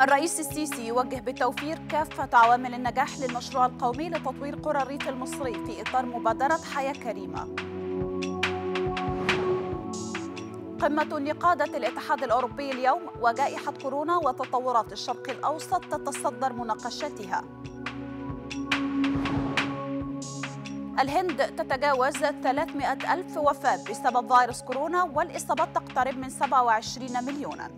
الرئيس السيسي يوجه بالتوفير كافة عوامل النجاح للمشروع القومي لتطوير قرى الريف المصري في إطار مبادرة حياة كريمة قمة لقادة الاتحاد الأوروبي اليوم وجائحة كورونا وتطورات الشرق الأوسط تتصدر مناقشتها الهند تتجاوز 300 ألف وفاة بسبب فيروس كورونا والإصابات تقترب من 27 مليوناً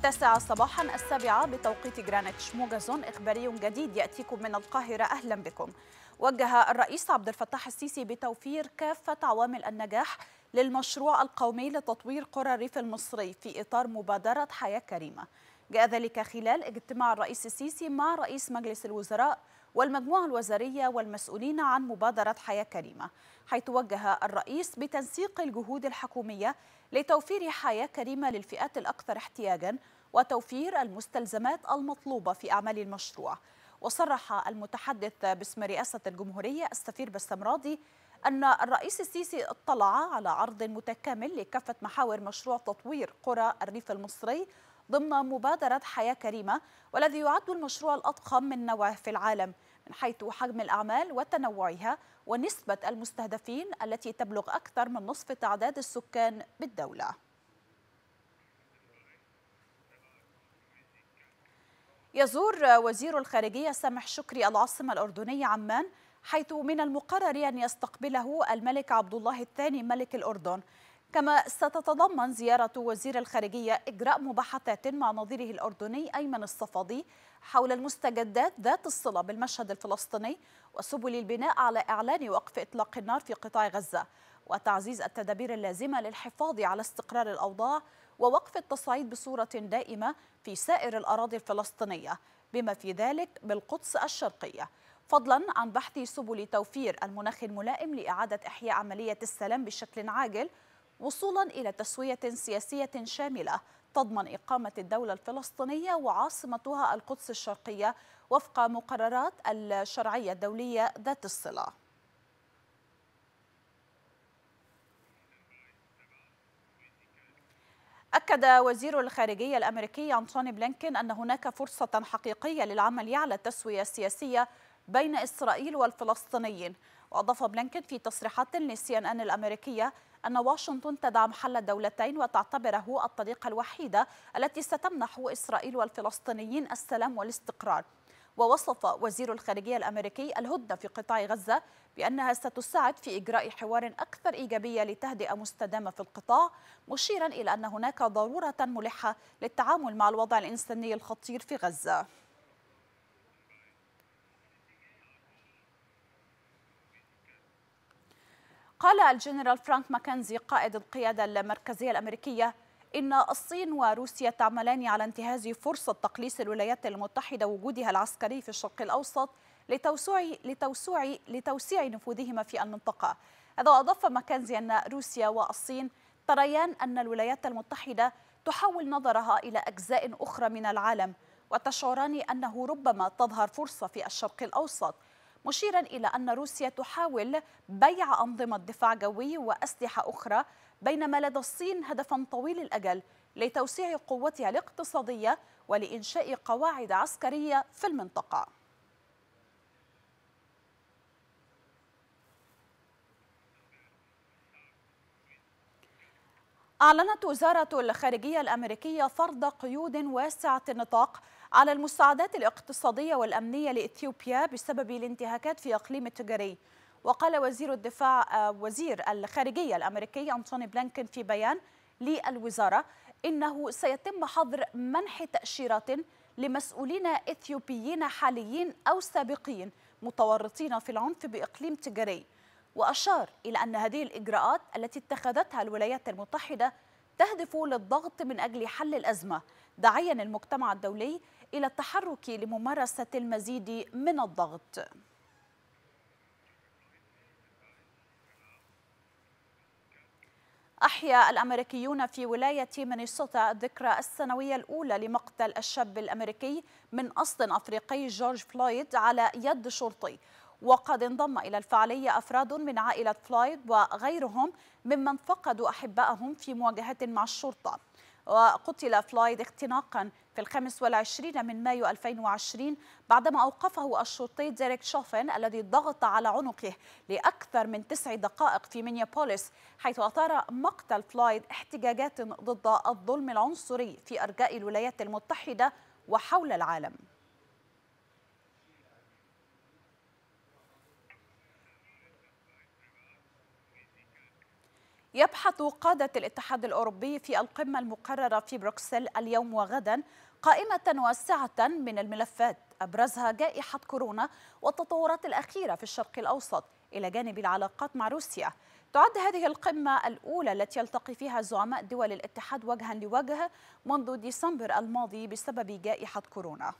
التاسعة صباحا السابعة بتوقيت جرانتش موجز إخباري جديد يأتيكم من القاهرة أهلا بكم وجه الرئيس عبد الفتاح السيسي بتوفير كافة عوامل النجاح للمشروع القومي لتطوير قرى الريف المصري في إطار مبادرة حياة كريمة جاء ذلك خلال اجتماع الرئيس السيسي مع رئيس مجلس الوزراء والمجموعة الوزارية والمسؤولين عن مبادرة حياة كريمة حيث وجه الرئيس بتنسيق الجهود الحكومية لتوفير حياة كريمة للفئات الأكثر احتياجاً وتوفير المستلزمات المطلوبة في أعمال المشروع وصرح المتحدث باسم رئاسة الجمهورية السفير بسمراضي أن الرئيس السيسي اطلع على عرض متكامل لكافة محاور مشروع تطوير قرى الريف المصري ضمن مبادرة حياة كريمة والذي يعد المشروع الأضخم من نوعه في العالم من حيث حجم الأعمال وتنوعها ونسبة المستهدفين التي تبلغ أكثر من نصف تعداد السكان بالدولة يزور وزير الخارجية سامح شكري العاصمة الأردنية عمان حيث من المقرر أن يستقبله الملك عبد الله الثاني ملك الأردن كما ستتضمن زيارة وزير الخارجية إجراء مباحثات مع نظيره الأردني أيمن الصفدي حول المستجدات ذات الصلة بالمشهد الفلسطيني وسبل البناء على إعلان وقف إطلاق النار في قطاع غزة وتعزيز التدابير اللازمة للحفاظ على استقرار الأوضاع ووقف التصعيد بصورة دائمة في سائر الأراضي الفلسطينية بما في ذلك بالقدس الشرقية فضلا عن بحث سبل توفير المناخ الملائم لإعادة إحياء عملية السلام بشكل عاجل وصولا إلى تسوية سياسية شاملة تضمن إقامة الدولة الفلسطينية وعاصمتها القدس الشرقية وفق مقررات الشرعية الدولية ذات الصلة أكد وزير الخارجية الأمريكي أنتوني بلينكين أن هناك فرصة حقيقية للعمل على التسوية السياسية بين إسرائيل والفلسطينيين وأضاف بلينكين في تصريحات للسي أن أن الأمريكية أن واشنطن تدعم حل الدولتين وتعتبره الطريقة الوحيدة التي ستمنح إسرائيل والفلسطينيين السلام والاستقرار ووصف وزير الخارجية الأمريكي الهدنة في قطاع غزة بأنها ستساعد في إجراء حوار أكثر إيجابية لتهدئة مستدامة في القطاع مشيرا إلى أن هناك ضرورة ملحة للتعامل مع الوضع الإنساني الخطير في غزة قال الجنرال فرانك ماكنزي قائد القيادة المركزية الأمريكية إن الصين وروسيا تعملان على انتهاز فرصة تقليص الولايات المتحدة وجودها العسكري في الشرق الأوسط لتوسع لتوسع لتوسيع نفوذهما في المنطقة. هذا وأضاف ماكنزي أن روسيا والصين تريان أن الولايات المتحدة تحول نظرها إلى أجزاء أخرى من العالم وتشعران أنه ربما تظهر فرصة في الشرق الأوسط مشيرا إلى أن روسيا تحاول بيع أنظمة دفاع جوي وأسلحة أخرى بينما لدى الصين هدفا طويل الأجل لتوسيع قوتها الاقتصادية ولإنشاء قواعد عسكرية في المنطقة أعلنت وزارة الخارجية الأمريكية فرض قيود واسعة النطاق على المساعدات الاقتصادية والأمنية لإثيوبيا بسبب الانتهاكات في إقليم التجاري وقال وزير الدفاع آه، وزير الخارجية الأمريكي أنتوني بلينكن في بيان للوزارة إنه سيتم حظر منح تأشيرات لمسؤولين إثيوبيين حاليين أو سابقين متورطين في العنف بإقليم تجاري وأشار إلى أن هذه الإجراءات التي اتخذتها الولايات المتحدة تهدف للضغط من أجل حل الأزمة داعيا المجتمع الدولي إلى التحرك لممارسة المزيد من الضغط أحيا الأمريكيون في ولاية مينيسوتا الذكرى السنوية الأولى لمقتل الشاب الأمريكي من أصل أفريقي جورج فلويد على يد شرطي وقد انضم إلى الفعالية أفراد من عائلة فلويد وغيرهم ممن فقدوا أحبائهم في مواجهة مع الشرطة وقتل فلويد اختناقا في الخامس والعشرين من مايو 2020 بعدما أوقفه الشرطي ديريك شوفن الذي ضغط على عنقه لأكثر من تسع دقائق في مينيابوليس حيث أثار مقتل فلويد احتجاجات ضد الظلم العنصري في أرجاء الولايات المتحدة وحول العالم يبحث قادة الاتحاد الأوروبي في القمة المقررة في بروكسل اليوم وغدا قائمة واسعة من الملفات أبرزها جائحة كورونا والتطورات الأخيرة في الشرق الأوسط إلى جانب العلاقات مع روسيا تعد هذه القمة الأولى التي يلتقي فيها زعماء دول الاتحاد وجها لوجه منذ ديسمبر الماضي بسبب جائحة كورونا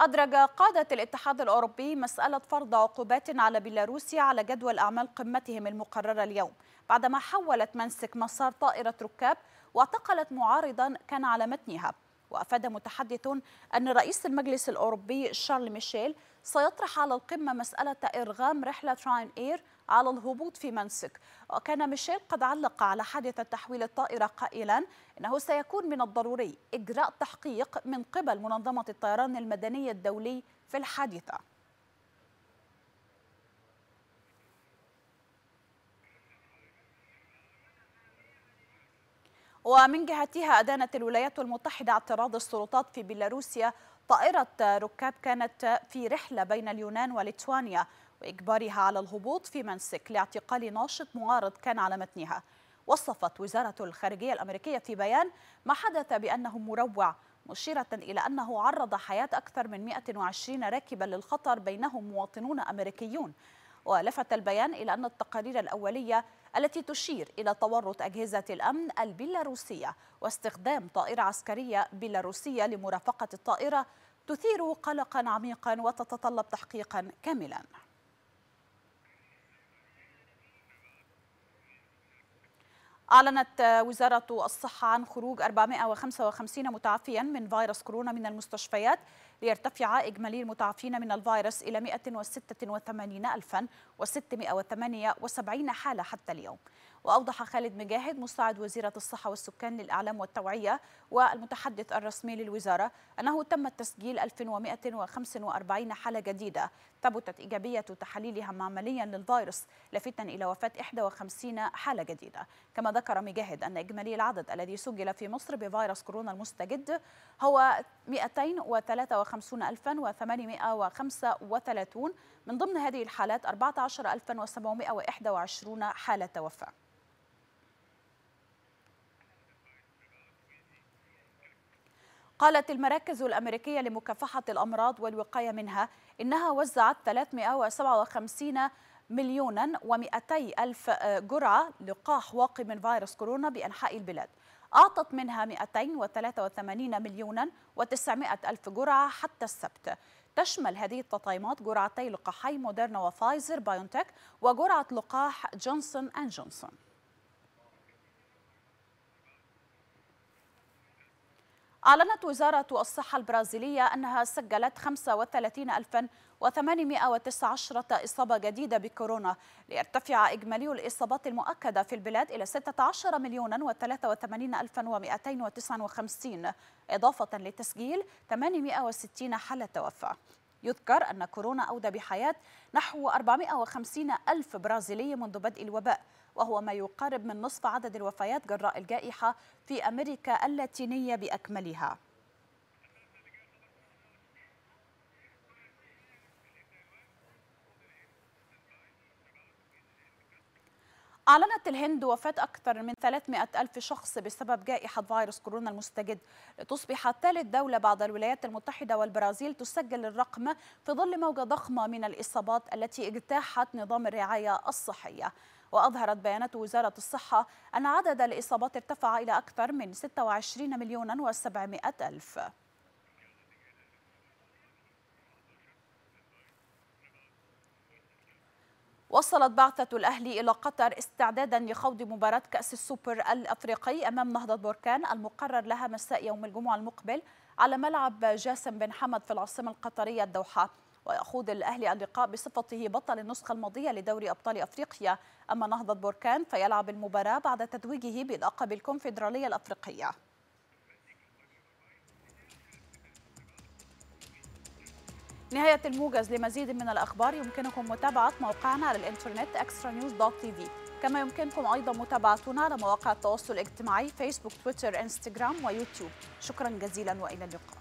أدرج قادة الاتحاد الأوروبي مسألة فرض عقوبات على بيلاروسيا على جدول أعمال قمتهم المقررة اليوم بعدما حولت منسك مسار طائرة ركاب واعتقلت معارضا كان على متنها وأفاد متحدث أن رئيس المجلس الأوروبي شارل ميشيل سيطرح على القمة مسألة إرغام رحلة تراين إير على الهبوط في منسك وكان ميشيل قد علق على حادثة تحويل الطائرة قائلا إنه سيكون من الضروري إجراء تحقيق من قبل منظمة الطيران المدني الدولي في الحادثة ومن جهتها أدانت الولايات المتحدة اعتراض السلطات في بيلاروسيا طائرة ركاب كانت في رحلة بين اليونان وليتوانيا وإجبارها على الهبوط في منسك لاعتقال ناشط معارض كان على متنها وصفت وزارة الخارجية الأمريكية في بيان ما حدث بأنه مروع مشيرة إلى أنه عرض حياة أكثر من 120 راكبا للخطر بينهم مواطنون أمريكيون ولفت البيان إلى أن التقارير الأولية التي تشير إلى تورط أجهزة الأمن البيلاروسية واستخدام طائرة عسكرية بيلاروسية لمرافقة الطائرة تثير قلقا عميقا وتتطلب تحقيقا كاملا أعلنت وزارة الصحة عن خروج 455 متعافيا من فيروس كورونا من المستشفيات ليرتفع إجمالي المتعافين من الفيروس إلى 186,678 حالة حتى اليوم وأوضح خالد مجاهد مساعد وزيرة الصحة والسكان للإعلام والتوعية والمتحدث الرسمي للوزارة أنه تم تسجيل 1145 حالة جديدة ثبتت إيجابية تحليلها معمليا للفيروس لافتا إلى وفاة 51 حالة جديدة كما ذكر مجاهد أن إجمالي العدد الذي سجل في مصر بفيروس كورونا المستجد هو 253835 من ضمن هذه الحالات 14721 حالة توفى قالت المراكز الأمريكية لمكافحة الأمراض والوقاية منها إنها وزعت 357 مليونا و200 ألف جرعة لقاح واقي من فيروس كورونا بأنحاء البلاد أعطت منها 283 مليونا و900 ألف جرعة حتى السبت تشمل هذه التطعيمات جرعتي لقاحي موديرنا وفايزر بايونتك وجرعة لقاح جونسون أند جونسون أعلنت وزارة الصحة البرازيلية أنها سجلت 35 ألفاً و819 إصابة جديدة بكورونا ليرتفع إجمالي الإصابات المؤكدة في البلاد إلى 16 مليون و83 ألفا و259 إضافة لتسجيل 860 حالة توفى يذكر أن كورونا أودى بحياة نحو 450 ألف برازيلي منذ بدء الوباء وهو ما يقارب من نصف عدد الوفيات جراء الجائحة في أمريكا اللاتينية بأكملها أعلنت الهند وفاة أكثر من 300 ألف شخص بسبب جائحة فيروس كورونا المستجد لتصبح ثالث دولة بعد الولايات المتحدة والبرازيل تسجل الرقم في ظل موجة ضخمة من الإصابات التي اجتاحت نظام الرعاية الصحية وأظهرت بيانات وزارة الصحة أن عدد الإصابات ارتفع إلى أكثر من 26 مليون و700 ألف وصلت بعثة الأهلي إلى قطر استعدادا لخوض مباراة كأس السوبر الأفريقي أمام نهضة بركان المقرر لها مساء يوم الجمعة المقبل على ملعب جاسم بن حمد في العاصمة القطرية الدوحة ويخوض الأهلي اللقاء بصفته بطل النسخة الماضية لدوري أبطال أفريقيا أما نهضة بركان فيلعب المباراة بعد تتويجه بلقب الكونفدرالية الأفريقية نهاية الموجز لمزيد من الأخبار يمكنكم متابعة موقعنا على الإنترنت اكسترا نيوز دوت تي في كما يمكنكم أيضا متابعتنا على مواقع التواصل الاجتماعي فيسبوك تويتر إنستغرام ويوتيوب شكرا جزيلا وإلى اللقاء